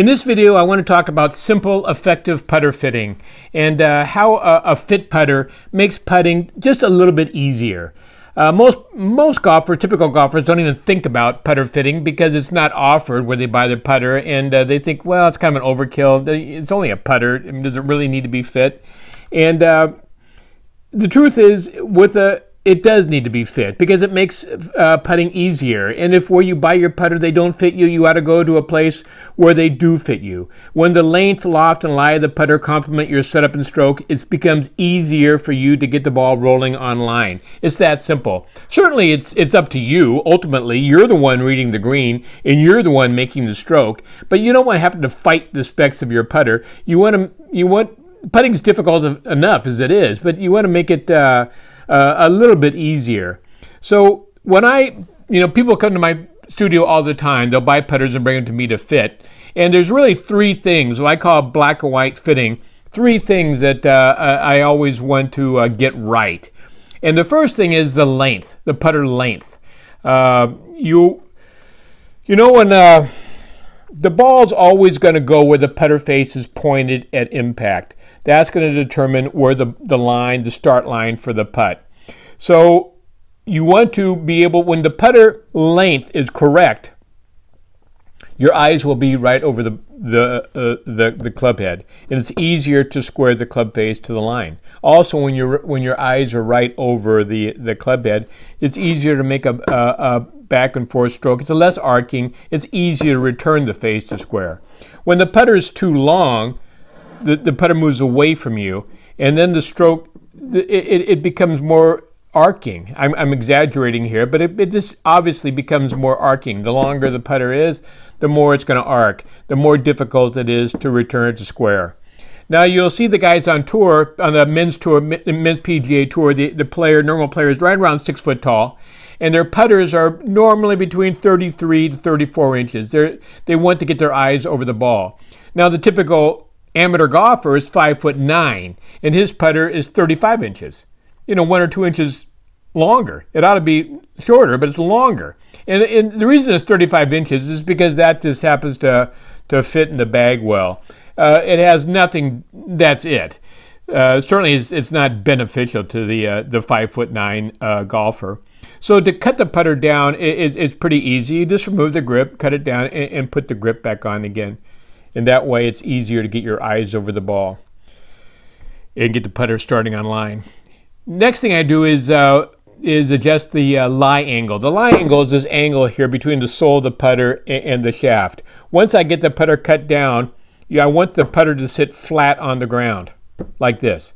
In this video, I want to talk about simple, effective putter fitting and uh, how a, a, fit putter makes putting just a little bit easier. Uh, most most golfers, typical golfers, don't even think about putter fitting because it's not offered where they buy their putter, and uh, they think, well, it's kind of an overkill. It's only a putter. I mean, does it really need to be fit? And uh, the truth is, with a it does need to be fit because it makes uh, putting easier. And if where you buy your putter they don't fit you, you ought to go to a place where they do fit you. When the length, loft, and lie of the putter complement your setup and stroke, it becomes easier for you to get the ball rolling online. It's that simple. Certainly, it's it's up to you. Ultimately, you're the one reading the green and you're the one making the stroke. But you don't want to have to fight the specs of your putter. You want to you want putting's difficult enough as it is, but you want to make it. Uh, uh, a little bit easier. So when I, you know, people come to my studio all the time, they'll buy putters and bring them to me to fit. And there's really three things, what I call black and white fitting, three things that uh, I always want to uh, get right. And the first thing is the length, the putter length. Uh, you, you know, when uh, the ball's always going to go where the putter face is pointed at impact. That's going to determine where the, the line, the start line for the putt. So you want to be able, when the putter length is correct, your eyes will be right over the the, uh, the the club head, and it's easier to square the club face to the line. Also, when your when your eyes are right over the the club head, it's easier to make a, a, a back and forth stroke. It's a less arcing. It's easier to return the face to square. When the putter is too long, the, the putter moves away from you, and then the stroke, it, it becomes more arcing. I'm, I'm exaggerating here, but it, it just obviously becomes more arcing. The longer the putter is, the more it's going to arc, the more difficult it is to return to square. Now you'll see the guys on tour, on the men's tour, men's PGA tour, the, the player, normal player is right around six foot tall, and their putters are normally between 33 to 34 inches. they they want to get their eyes over the ball. Now the typical Amateur golfer is five foot nine, and his putter is 35 inches. You know, one or two inches longer. It ought to be shorter, but it's longer. And, and the reason it's 35 inches is because that just happens to to fit in the bag well. Uh, it has nothing. That's it. Uh, certainly, it's, it's, not beneficial to the uh, the five foot nine uh, golfer. So to cut the putter down it's it, pretty easy. You just remove the grip, cut it down, and, and put the grip back on again. And that way it's easier to get your eyes over the ball and get the putter starting on line. Next thing I do is uh, is adjust the uh, lie angle. The lie angle is this angle here between the sole of the putter and the shaft. Once I get the putter cut down, I want the putter to sit flat on the ground like this.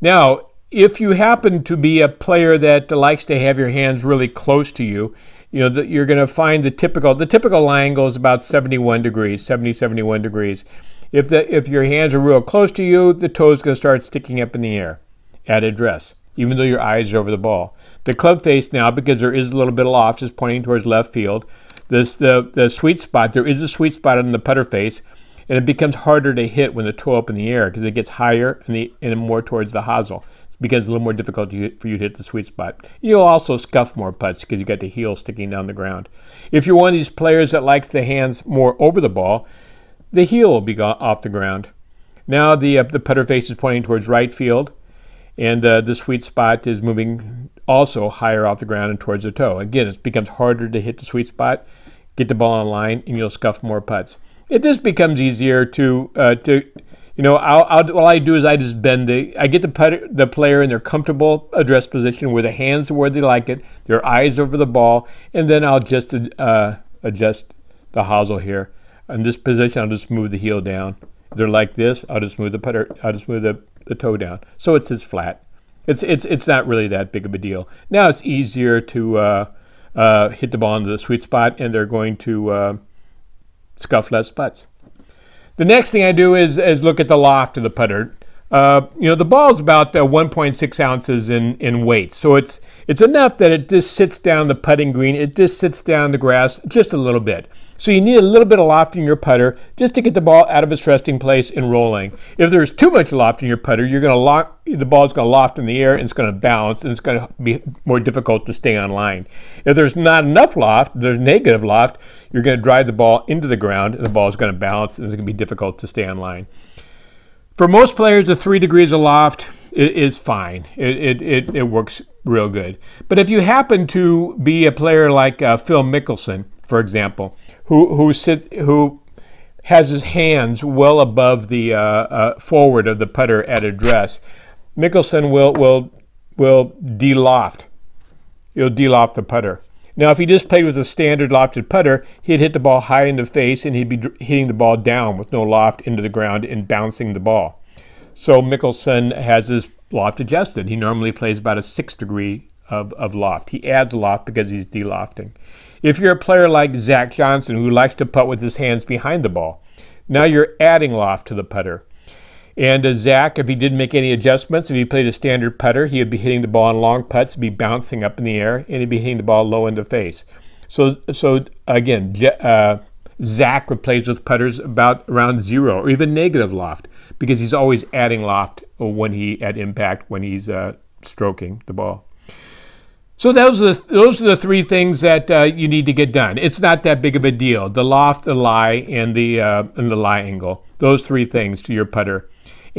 Now, if you happen to be a player that likes to have your hands really close to you, you know, the, you're going to find the typical, the typical angle is about 71 degrees, 70, 71 degrees. If, the, if your hands are real close to you, the toe's going to start sticking up in the air at address, even though your eyes are over the ball. The club face now, because there is a little bit of loft, is pointing towards left field. This the, the sweet spot, there is a sweet spot on the putter face, and it becomes harder to hit when the toe up in the air because it gets higher and, the, and more towards the hosel becomes a little more difficult for you to hit the sweet spot. You'll also scuff more putts because you got the heel sticking down the ground. If you're one of these players that likes the hands more over the ball, the heel will be off the ground. Now the uh, the putter face is pointing towards right field, and uh, the sweet spot is moving also higher off the ground and towards the toe. Again, it becomes harder to hit the sweet spot, get the ball in line, and you'll scuff more putts. It just becomes easier to uh, to you know, I'll, I'll, all I do is I just bend the, I get the, putter, the player in their comfortable address position where the hands are where they like it, their eyes over the ball, and then I'll just uh, adjust the hosel here. In this position, I'll just move the heel down. If they're like this, I'll just move the putter, I'll just move the, the toe down. So it's just flat. It's, it's, it's not really that big of a deal. Now it's easier to uh, uh, hit the ball into the sweet spot, and they're going to uh, scuff less spots. The next thing I do is, is look at the loft of the putter. Uh, you know, the ball is about uh, 1.6 ounces in, in weight. So it's, it's enough that it just sits down the putting green. It just sits down the grass just a little bit. So you need a little bit of loft in your putter just to get the ball out of its resting place and rolling. If there's too much loft in your putter, you're going to lock, the ball's going to loft in the air and it's going to bounce and it's going to be more difficult to stay on line. If there's not enough loft, there's negative loft, you're going to drive the ball into the ground and the ball is going to bounce and it's going to be difficult to stay on line for most players, the three degrees aloft is fine. It, it, it, works real good. But if you happen to be a player like uh, Phil Mickelson, for example, who who sit who has his hands well above the uh, uh, forward of the putter at address, Mickelson will will will de-loft. He'll de-loft the putter. Now, if he just played with a standard lofted putter, he'd hit the ball high in the face and he'd be hitting the ball down with no loft into the ground and bouncing the ball. So Mickelson has his loft adjusted. He normally plays about a six degree of, of loft. He adds loft because he's lofting. If you're a player like Zach Johnson who likes to putt with his hands behind the ball, now you're adding loft to the putter. And uh, Zach, if he didn't make any adjustments, if he played a standard putter, he would be hitting the ball on long putts, be bouncing up in the air, and he'd be hitting the ball low in the face. So, so again, uh, Zach plays with putters about around zero or even negative loft because he's always adding loft when he at impact when he's uh, stroking the ball. So those are the, those are the three things that uh, you need to get done. It's not that big of a deal: the loft, the lie, and the uh, and the lie angle. Those three things to your putter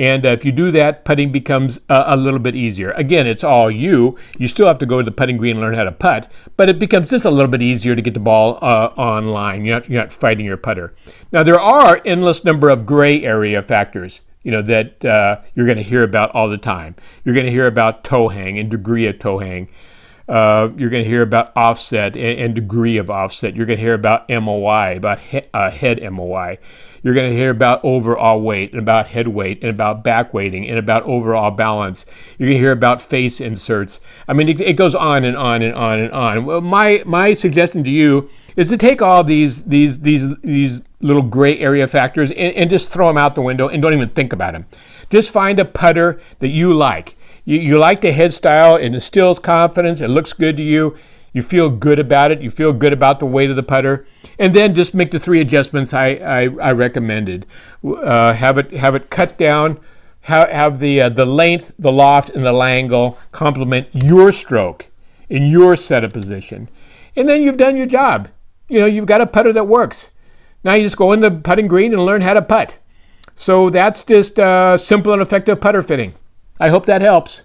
and uh, if you do that, putting becomes uh, a little bit easier. Again, it's all you. You still have to go to the putting green and learn how to putt, but it becomes just a little bit easier to get the ball uh, online. You're not, you're not fighting your putter. Now, there are endless number of gray area factors you know that uh, you're going to hear about all the time. You're going to hear about toe hang and degree of toe hang. Uh, you're going to hear about offset and, and, degree of offset. You're going to hear about MOI, about he, uh, head MOI. You're going to hear about overall weight and about head weight and about back weighting and about overall balance. You're going to hear about face inserts. I mean, it, it goes on and on and on and on. Well, my my suggestion to you is to take all these these these these little gray area factors and, and just throw them out the window and don't even think about them. Just find a putter that you like you, you like the head style, it instills confidence, it looks good to you. You feel good about it. You feel good about the weight of the putter, and then just make the three adjustments I, I, I recommended. Uh, have it have it cut down. Have, have the uh, the length, the loft, and the langle complement your stroke in your setup position, and then you've done your job. You know you've got a putter that works. Now you just go in the putting green and learn how to putt. So that's just uh, simple and effective putter fitting. I hope that helps.